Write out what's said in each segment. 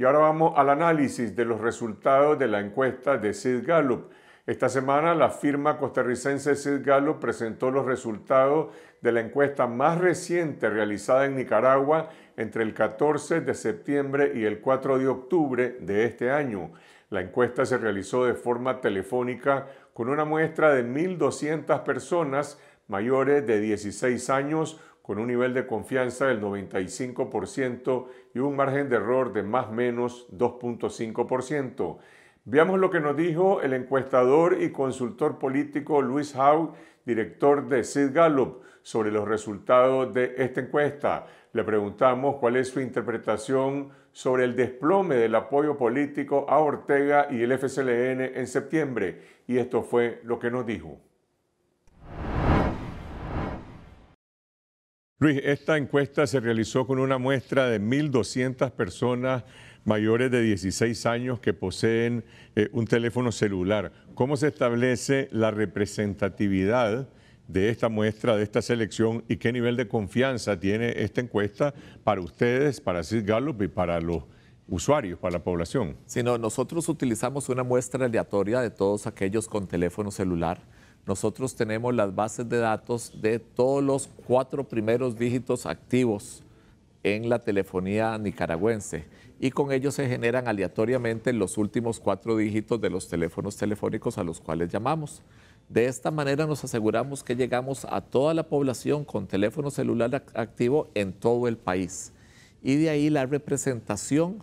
Y ahora vamos al análisis de los resultados de la encuesta de Sid Gallup. Esta semana la firma costarricense Sid Gallup presentó los resultados de la encuesta más reciente realizada en Nicaragua entre el 14 de septiembre y el 4 de octubre de este año. La encuesta se realizó de forma telefónica con una muestra de 1.200 personas mayores de 16 años con un nivel de confianza del 95% y un margen de error de más menos 2.5%. Veamos lo que nos dijo el encuestador y consultor político Luis Haug, director de Sid Gallup, sobre los resultados de esta encuesta. Le preguntamos cuál es su interpretación sobre el desplome del apoyo político a Ortega y el FCLN en septiembre, y esto fue lo que nos dijo. Luis, esta encuesta se realizó con una muestra de 1.200 personas mayores de 16 años que poseen eh, un teléfono celular. ¿Cómo se establece la representatividad de esta muestra, de esta selección y qué nivel de confianza tiene esta encuesta para ustedes, para Sid Gallup y para los usuarios, para la población? Si no, nosotros utilizamos una muestra aleatoria de todos aquellos con teléfono celular nosotros tenemos las bases de datos de todos los cuatro primeros dígitos activos en la telefonía nicaragüense y con ellos se generan aleatoriamente los últimos cuatro dígitos de los teléfonos telefónicos a los cuales llamamos. De esta manera nos aseguramos que llegamos a toda la población con teléfono celular activo en todo el país. Y de ahí la representación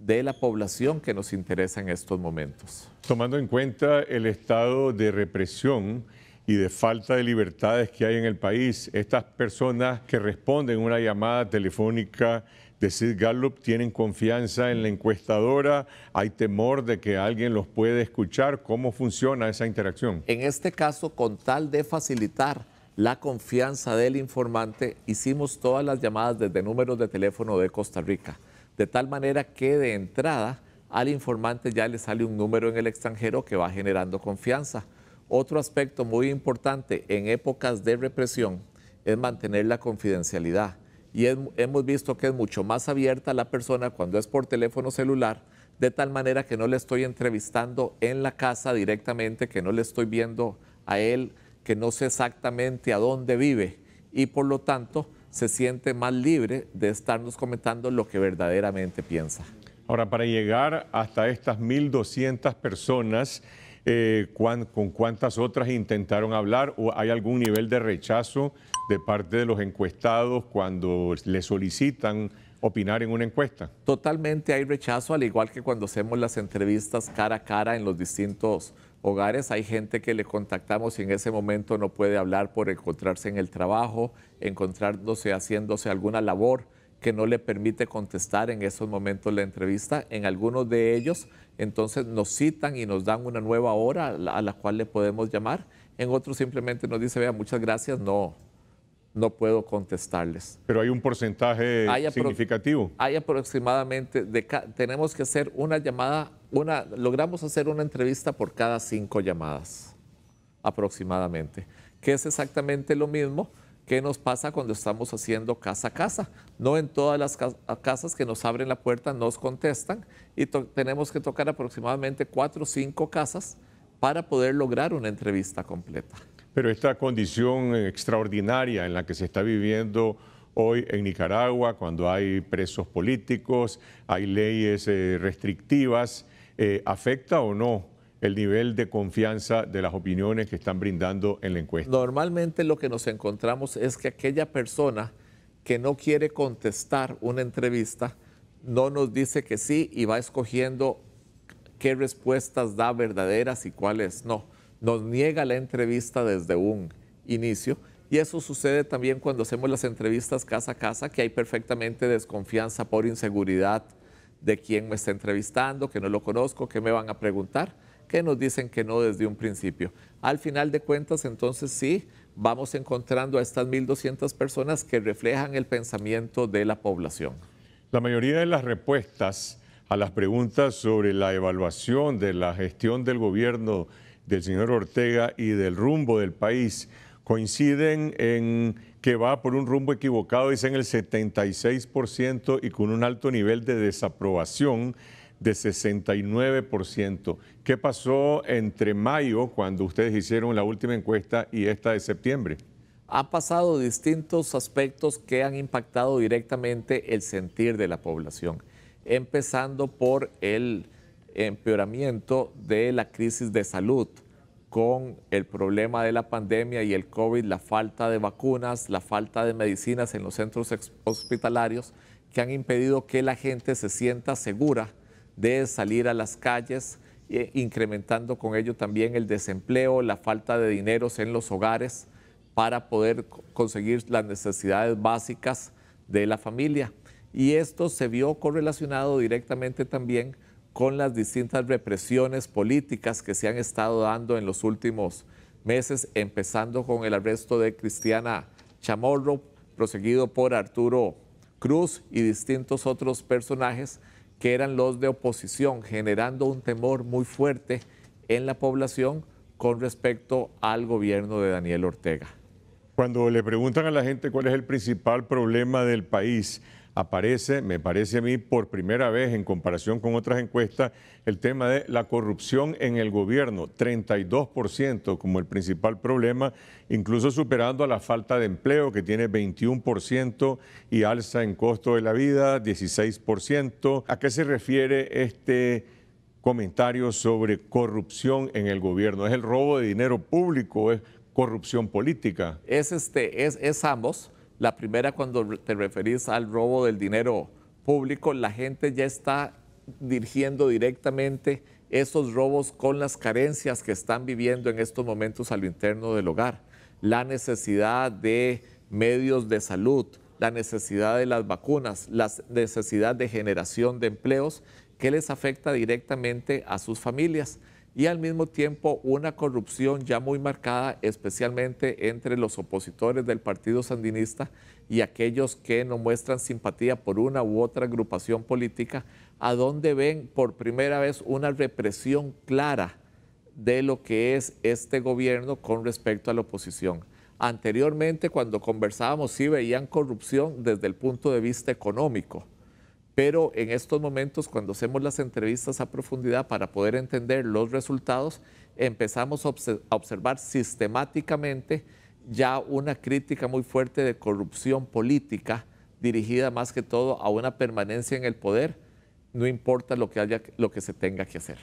de la población que nos interesa en estos momentos. Tomando en cuenta el estado de represión y de falta de libertades que hay en el país, estas personas que responden una llamada telefónica de Sid Gallup tienen confianza en la encuestadora, hay temor de que alguien los pueda escuchar, ¿cómo funciona esa interacción? En este caso, con tal de facilitar la confianza del informante, hicimos todas las llamadas desde números de teléfono de Costa Rica de tal manera que de entrada al informante ya le sale un número en el extranjero que va generando confianza. Otro aspecto muy importante en épocas de represión es mantener la confidencialidad. Y hemos visto que es mucho más abierta la persona cuando es por teléfono celular, de tal manera que no le estoy entrevistando en la casa directamente, que no le estoy viendo a él, que no sé exactamente a dónde vive. Y por lo tanto, se siente más libre de estarnos comentando lo que verdaderamente piensa. Ahora, para llegar hasta estas 1.200 personas, eh, ¿con cuántas otras intentaron hablar o hay algún nivel de rechazo de parte de los encuestados cuando le solicitan opinar en una encuesta? Totalmente hay rechazo, al igual que cuando hacemos las entrevistas cara a cara en los distintos hogares hay gente que le contactamos y en ese momento no puede hablar por encontrarse en el trabajo, encontrándose haciéndose alguna labor que no le permite contestar en esos momentos la entrevista. En algunos de ellos, entonces nos citan y nos dan una nueva hora a la, cual le podemos llamar. En otros simplemente nos dice, vea, muchas gracias, no, no puedo contestarles. Pero hay un porcentaje significativo. Hay aproximadamente, de, tenemos que hacer una llamada logramos hacer una entrevista por cada cinco llamadas, aproximadamente, que es exactamente lo mismo que nos pasa cuando estamos haciendo casa a casa. No en todas las casas que nos abren la puerta nos contestan y tenemos que tocar aproximadamente cuatro o cinco casas para poder lograr una entrevista completa. Pero esta condición extraordinaria en la que se está viviendo hoy en Nicaragua, cuando hay presos políticos, hay leyes eh, restrictivas, eh, ¿afecta o no el nivel de confianza de las opiniones que están brindando en la encuesta? Normalmente lo que nos encontramos es que aquella persona que no quiere contestar una entrevista no nos dice que sí y va escogiendo qué respuestas da verdaderas y cuáles no. Nos niega la entrevista desde un inicio y eso sucede también cuando hacemos las entrevistas casa a casa, que hay perfectamente desconfianza por inseguridad de quién me está entrevistando, que no lo conozco, que me van a preguntar, que nos dicen que no desde un principio. Al final de cuentas, entonces sí, vamos encontrando a estas 1.200 personas que reflejan el pensamiento de la población. La mayoría de las respuestas a las preguntas sobre la evaluación de la gestión del gobierno del señor Ortega y del rumbo del país coinciden en que va por un rumbo equivocado, dicen el 76% y con un alto nivel de desaprobación de 69%. ¿Qué pasó entre mayo, cuando ustedes hicieron la última encuesta, y esta de septiembre? Ha pasado distintos aspectos que han impactado directamente el sentir de la población, empezando por el empeoramiento de la crisis de salud con el problema de la pandemia y el COVID, la falta de vacunas, la falta de medicinas en los centros hospitalarios que han impedido que la gente se sienta segura de salir a las calles, eh, incrementando con ello también el desempleo, la falta de dineros en los hogares para poder conseguir las necesidades básicas de la familia. Y esto se vio correlacionado directamente también con las distintas represiones políticas que se han estado dando en los últimos meses, empezando con el arresto de Cristiana Chamorro, proseguido por Arturo Cruz y distintos otros personajes que eran los de oposición, generando un temor muy fuerte en la población con respecto al gobierno de Daniel Ortega. Cuando le preguntan a la gente cuál es el principal problema del país, aparece, me parece a mí, por primera vez en comparación con otras encuestas, el tema de la corrupción en el gobierno, 32% como el principal problema, incluso superando a la falta de empleo que tiene 21% y alza en costo de la vida, 16%. ¿A qué se refiere este comentario sobre corrupción en el gobierno? ¿Es el robo de dinero público? ¿Es corrupción política? Es, este, es, es ambos la primera cuando te referís al robo del dinero público, la gente ya está dirigiendo directamente esos robos con las carencias que están viviendo en estos momentos a lo interno del hogar, la necesidad de medios de salud, la necesidad de las vacunas, la necesidad de generación de empleos que les afecta directamente a sus familias y al mismo tiempo una corrupción ya muy marcada, especialmente entre los opositores del Partido Sandinista y aquellos que no muestran simpatía por una u otra agrupación política, a donde ven por primera vez una represión clara de lo que es este gobierno con respecto a la oposición. Anteriormente, cuando conversábamos, sí veían corrupción desde el punto de vista económico, pero en estos momentos cuando hacemos las entrevistas a profundidad para poder entender los resultados, empezamos a, observar sistemáticamente ya una crítica muy fuerte de corrupción política dirigida más que todo a una permanencia en el poder, no importa lo que, haya, lo que se tenga que hacer.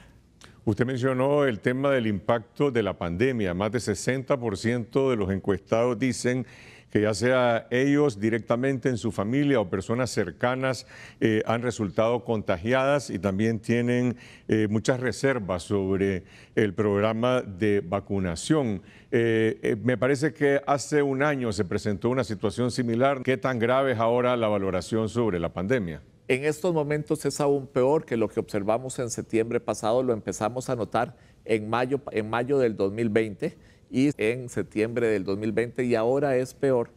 Usted mencionó el tema del impacto de la pandemia. Más de 60% de los encuestados dicen que ya sea ellos directamente en su familia o personas cercanas eh, han resultado contagiadas y también tienen eh, muchas reservas sobre el programa de vacunación. Eh, me parece que hace un año se presentó una situación similar. ¿Qué tan grave es ahora la valoración sobre la pandemia? En estos momentos es aún peor que lo que observamos en septiembre pasado, lo empezamos a notar en mayo, en mayo del 2020 y en septiembre del 2020 y ahora es peor,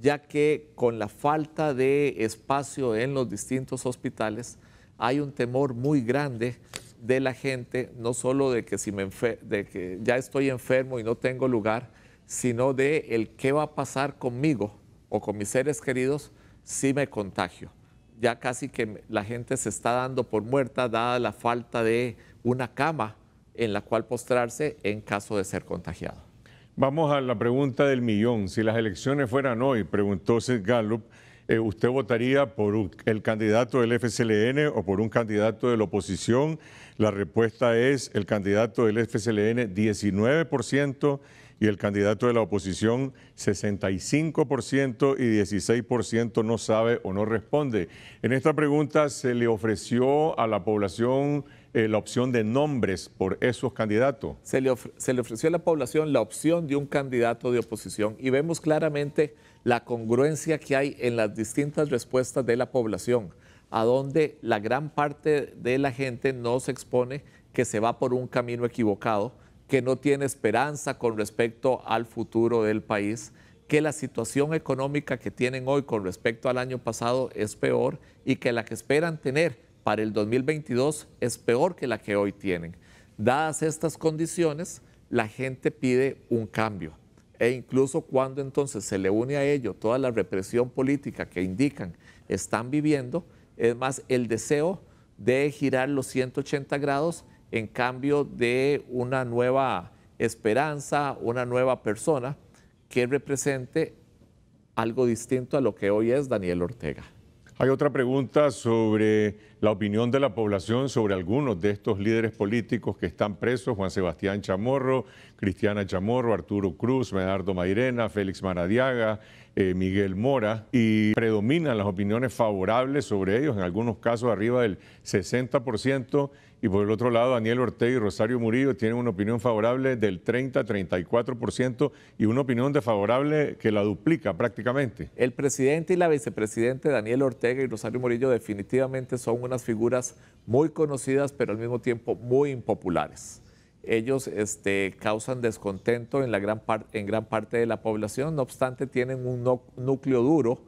ya que con la falta de espacio en los distintos hospitales hay un temor muy grande de la gente, no solo de que, de que ya estoy enfermo y no tengo lugar, sino de el qué va a pasar conmigo o con mis seres queridos si me contagio. Ya casi que la gente se está dando por muerta dada la falta de una cama en la cual postrarse en caso de ser contagiado. Vamos a la pregunta del millón. Si las elecciones fueran hoy, preguntó Seth Gallup, eh, ¿usted votaría por el candidato del FCLN o por un candidato de la oposición? La respuesta es el candidato del FCLN 19% y el candidato de la oposición 65% y 16% no sabe o no responde. En esta pregunta se le ofreció a la población eh, la opción de nombres por esos candidatos. Se le, ofreció a la población la opción de un candidato de oposición y vemos claramente la congruencia que hay en las distintas respuestas de la población, a donde la gran parte de la gente no se expone que se va por un camino equivocado, que no tiene esperanza con respecto al futuro del país, que la situación económica que tienen hoy con respecto al año pasado es peor y que la que esperan tener para el 2022 es peor que la que hoy tienen. Dadas estas condiciones, la gente pide un cambio. E incluso cuando entonces se le une a ello toda la represión política que indican están viviendo, es más el deseo de girar los 180 grados en cambio de una nueva esperanza, una nueva persona que represente algo distinto a lo que hoy es Daniel Ortega. Hay otra pregunta sobre la opinión de la población sobre algunos de estos líderes políticos que están presos, Juan Sebastián Chamorro, Cristiana Chamorro, Arturo Cruz, Medardo Mairena, Félix Maradiaga, eh, Miguel Mora, y predominan las opiniones favorables sobre ellos, en algunos casos arriba del 60%, y por el otro lado Daniel Ortega y Rosario Murillo tienen una opinión favorable del 30-34% y una opinión desfavorable que la duplica prácticamente. El presidente y la vicepresidente Daniel Ortega y Rosario Murillo definitivamente son unas figuras muy conocidas, pero al mismo tiempo muy impopulares ellos este, causan descontento en, la gran en gran parte de la población, no obstante tienen un núcleo duro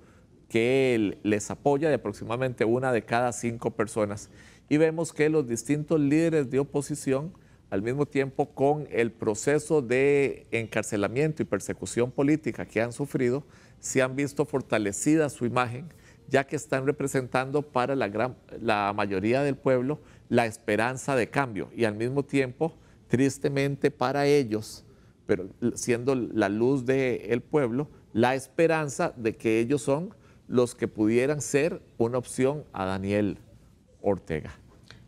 que les apoya de aproximadamente una de cada cinco personas. Y vemos que los distintos líderes de oposición, al mismo tiempo con el proceso de encarcelamiento y persecución política que han sufrido, se han visto fortalecida su imagen, ya que están representando para la, la mayoría del pueblo la esperanza de cambio y al mismo tiempo tristemente para ellos, pero siendo la luz del el pueblo, la esperanza de que ellos son los que pudieran ser una opción a Daniel Ortega.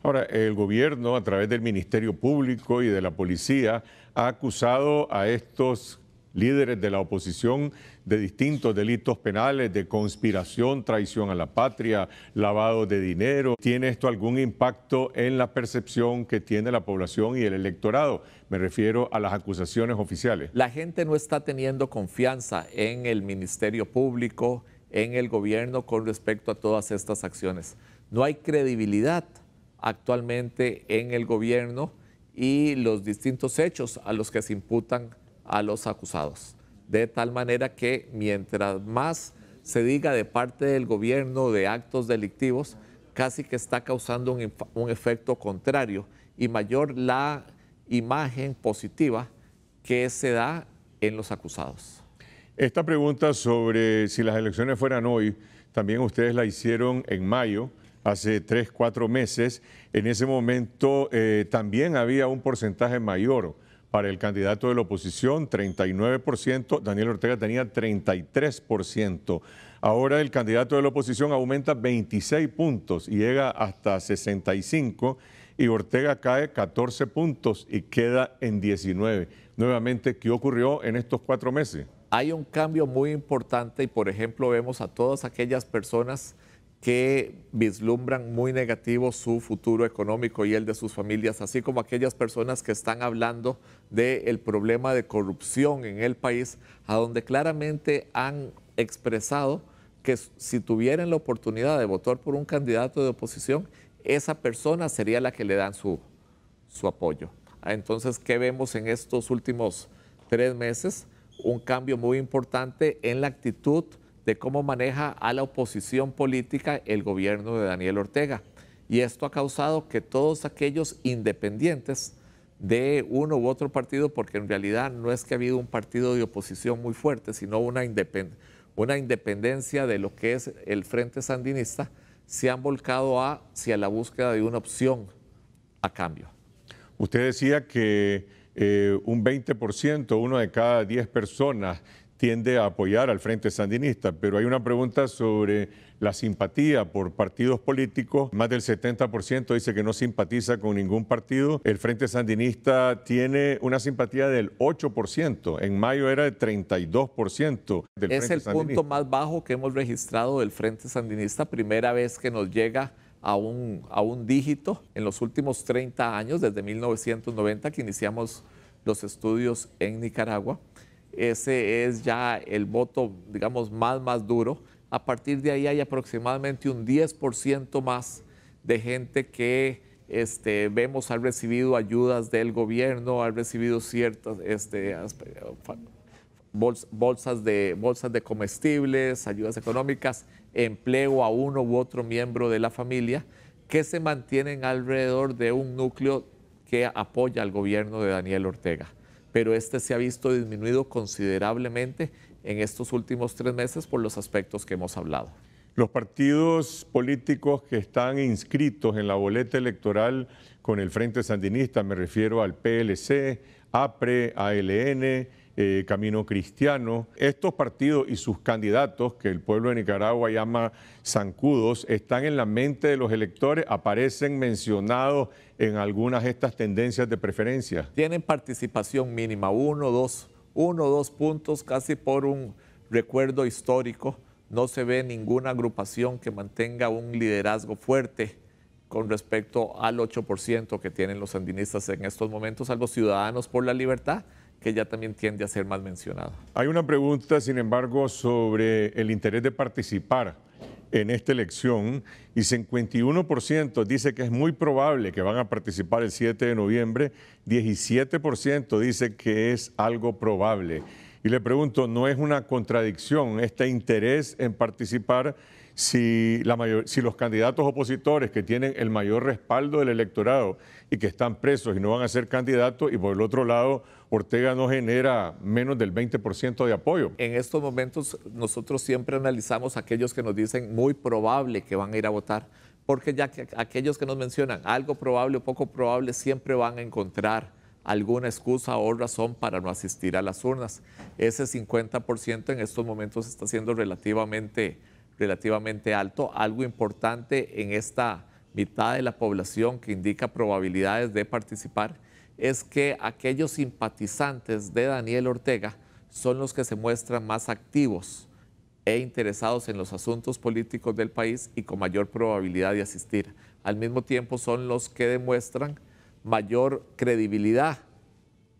Ahora, el gobierno, a través del Ministerio Público y de la policía, ha acusado a estos líderes de la oposición de distintos delitos penales, de conspiración, traición a la patria, lavado de dinero. ¿Tiene esto algún impacto en la percepción que tiene la población y el electorado? Me refiero a las acusaciones oficiales. La gente no está teniendo confianza en el Ministerio Público, en el gobierno con respecto a todas estas acciones. No hay credibilidad actualmente en el gobierno y los distintos hechos a los que se imputan a los acusados de tal manera que mientras más se diga de parte del gobierno de actos delictivos, casi que está causando un, efecto contrario y mayor la imagen positiva que se da en los acusados. Esta pregunta sobre si las elecciones fueran hoy, también ustedes la hicieron en mayo, hace tres, cuatro meses. En ese momento eh, también había un porcentaje mayor para el candidato de la oposición, 39%, Daniel Ortega tenía 33%. Ahora el candidato de la oposición aumenta 26 puntos y llega hasta 65 y Ortega cae 14 puntos y queda en 19. Nuevamente, ¿qué ocurrió en estos cuatro meses? Hay un cambio muy importante y, por ejemplo, vemos a todas aquellas personas que vislumbran muy negativo su futuro económico y el de sus familias, así como aquellas personas que están hablando del problema de corrupción en el país, a donde claramente han expresado que si tuvieran la oportunidad de votar por un candidato de oposición, esa persona sería la que le dan su, su apoyo. Ah, entonces, ¿qué vemos en estos últimos tres meses? Un cambio muy importante en la actitud de cómo maneja a la oposición política el gobierno de Daniel Ortega. Y esto ha causado que todos aquellos independientes de uno u otro partido, porque en realidad no es que ha habido un partido de oposición muy fuerte, sino una, independencia de lo que es el Frente Sandinista, se han volcado hacia la búsqueda de una opción a cambio. Usted decía que eh, un 20%, uno de cada 10 personas tiende a apoyar al Frente Sandinista, pero hay una pregunta sobre la simpatía por partidos políticos. Más del 70% dice que no simpatiza con ningún partido. El Frente Sandinista tiene una simpatía del 8%. En mayo era del 32% es el punto más bajo que hemos registrado del Frente Sandinista, primera vez que nos llega a un, a un dígito en los últimos 30 años, desde 1990 que iniciamos los estudios en Nicaragua. Ese es ya el voto, digamos, más, más duro. A partir de ahí hay aproximadamente un 10% más de gente que este, vemos ha recibido ayudas del gobierno, ha recibido ciertas este, bolsas, de, bolsas de comestibles, ayudas económicas, empleo a uno u otro miembro de la familia, que se mantienen alrededor de un núcleo que apoya al gobierno de Daniel Ortega pero este se ha visto disminuido considerablemente en estos últimos tres meses por los aspectos que hemos hablado. Los partidos políticos que están inscritos en la boleta electoral con el Frente Sandinista, me refiero al PLC, APRE, ALN, eh, camino Cristiano. Estos partidos y sus candidatos, que el pueblo de Nicaragua llama zancudos, están en la mente de los electores, aparecen mencionados en algunas de estas tendencias de preferencia. Tienen participación mínima, uno, dos, uno, dos puntos, casi por un recuerdo histórico. No se ve ninguna agrupación que mantenga un liderazgo fuerte con respecto al 8% que tienen los sandinistas en estos momentos, a los ciudadanos por la libertad que ya también tiende a ser más mencionado. Hay una pregunta, sin embargo, sobre el interés de participar en esta elección y 51% dice que es muy probable que van a participar el 7 de noviembre, 17% dice que es algo probable. Y le pregunto, ¿no es una contradicción este interés en participar? si, los candidatos opositores que tienen el mayor respaldo del electorado y que están presos y no van a ser candidatos, y por el otro lado, Ortega no genera menos del 20% de apoyo. En estos momentos nosotros siempre analizamos aquellos que nos dicen muy probable que van a ir a votar, porque ya que aquellos que nos mencionan algo probable o poco probable siempre van a encontrar alguna excusa o razón para no asistir a las urnas. Ese 50% en estos momentos está siendo relativamente relativamente alto, algo importante en esta mitad de la población que indica probabilidades de participar, es que aquellos simpatizantes de Daniel Ortega son los que se muestran más activos e interesados en los asuntos políticos del país y con mayor probabilidad de asistir. Al mismo tiempo son los que demuestran mayor credibilidad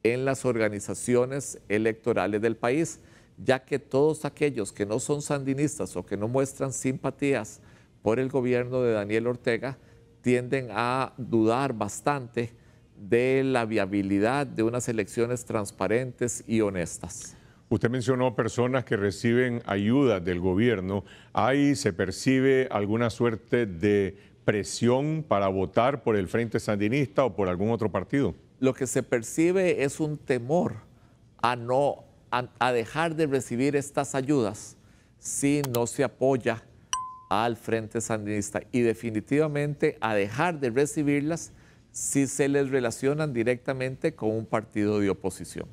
en las organizaciones electorales del país ya que todos aquellos que no son sandinistas o que no muestran simpatías por el gobierno de Daniel Ortega tienden a dudar bastante de la viabilidad de unas elecciones transparentes y honestas. Usted mencionó personas que reciben ayuda del gobierno. ¿Ahí se percibe alguna suerte de presión para votar por el Frente Sandinista o por algún otro partido? Lo que se percibe es un temor a no a, dejar de recibir estas ayudas si no se apoya al Frente Sandinista y definitivamente a dejar de recibirlas si se les relacionan directamente con un partido de oposición.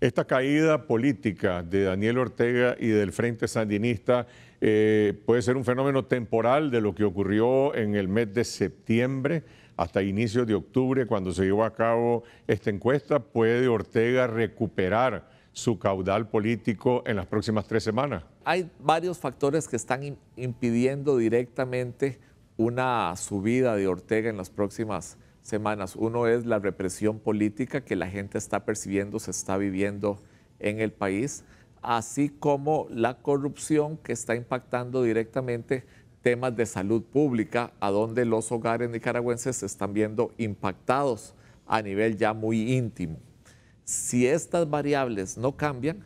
Esta caída política de Daniel Ortega y del Frente Sandinista eh, puede ser un fenómeno temporal de lo que ocurrió en el mes de septiembre hasta inicios de octubre, cuando se llevó a cabo esta encuesta. ¿Puede Ortega recuperar su caudal político en las próximas tres semanas? Hay varios factores que están impidiendo directamente una subida de Ortega en las próximas semanas. Uno es la represión política que la gente está percibiendo, se está viviendo en el país, así como la corrupción que está impactando directamente temas de salud pública, a donde los hogares nicaragüenses se están viendo impactados a nivel ya muy íntimo si estas variables no cambian,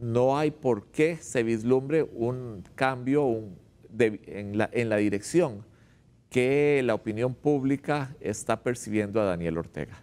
no hay por qué se vislumbre un cambio en, la, dirección que la opinión pública está percibiendo a Daniel Ortega.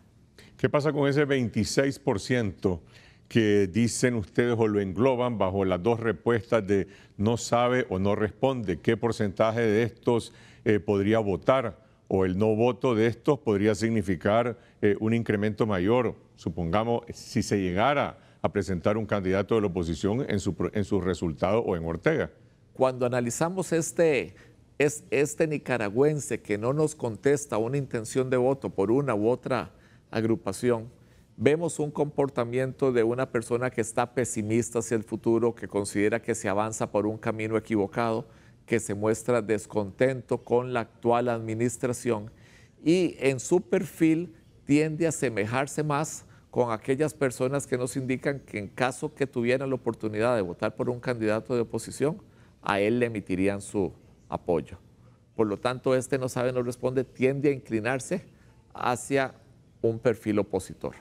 ¿Qué pasa con ese 26% que dicen ustedes o lo engloban bajo las dos respuestas de no sabe o no responde? ¿Qué porcentaje de estos eh, podría votar o el no voto de estos podría significar eh, un incremento mayor, supongamos, si se llegara a presentar un candidato de la oposición en su, en resultado o en Ortega. Cuando analizamos este, es, este nicaragüense que no nos contesta una intención de voto por una u otra agrupación, vemos un comportamiento de una persona que está pesimista hacia el futuro, que considera que se avanza por un camino equivocado que se muestra descontento con la actual administración y en su perfil tiende a asemejarse más con aquellas personas que nos indican que en caso que tuvieran la oportunidad de votar por un candidato de oposición, a él le emitirían su apoyo. Por lo tanto, este no sabe, no responde, tiende a inclinarse hacia un perfil opositor.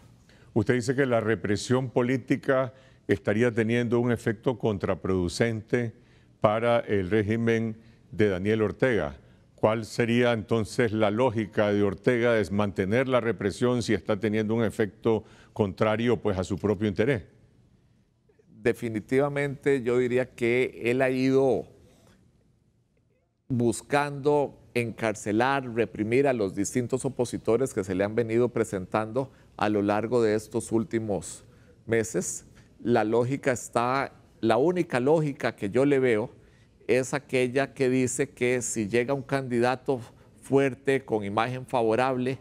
Usted dice que la represión política estaría teniendo un efecto contraproducente para el régimen de Daniel Ortega. ¿Cuál sería entonces la lógica de Ortega de mantener la represión si está teniendo un efecto contrario pues, a su propio interés? Definitivamente yo diría que él ha ido buscando encarcelar, reprimir a los distintos opositores que se le han venido presentando a lo largo de estos últimos meses. La lógica está la única lógica que yo le veo es aquella que dice que si llega un candidato fuerte, con imagen favorable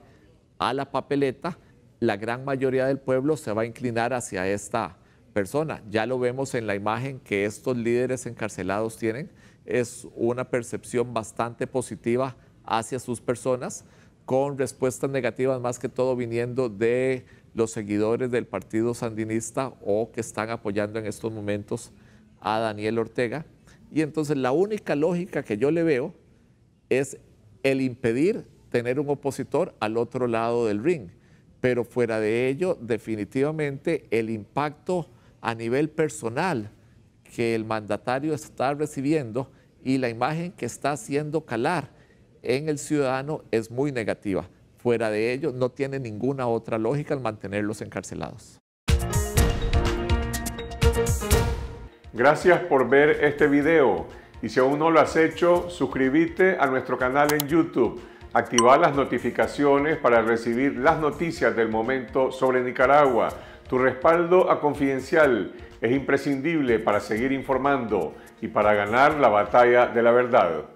a la papeleta, la gran mayoría del pueblo se va a inclinar hacia esta persona. Ya lo vemos en la imagen que estos líderes encarcelados tienen, es una percepción bastante positiva hacia sus personas, con respuestas negativas más que todo viniendo de los seguidores del Partido Sandinista o que están apoyando en estos momentos a Daniel Ortega. Y entonces la única lógica que yo le veo es el impedir tener un opositor al otro lado del ring. Pero fuera de ello, definitivamente el impacto a nivel personal que el mandatario está recibiendo y la imagen que está haciendo calar en el ciudadano es muy negativa. Fuera de ello, no tiene ninguna otra lógica el mantenerlos encarcelados. Gracias por ver este video y si aún no lo has hecho, suscríbete a nuestro canal en YouTube, activa las notificaciones para recibir las noticias del momento sobre Nicaragua. Tu respaldo a Confidencial es imprescindible para seguir informando y para ganar la batalla de la verdad.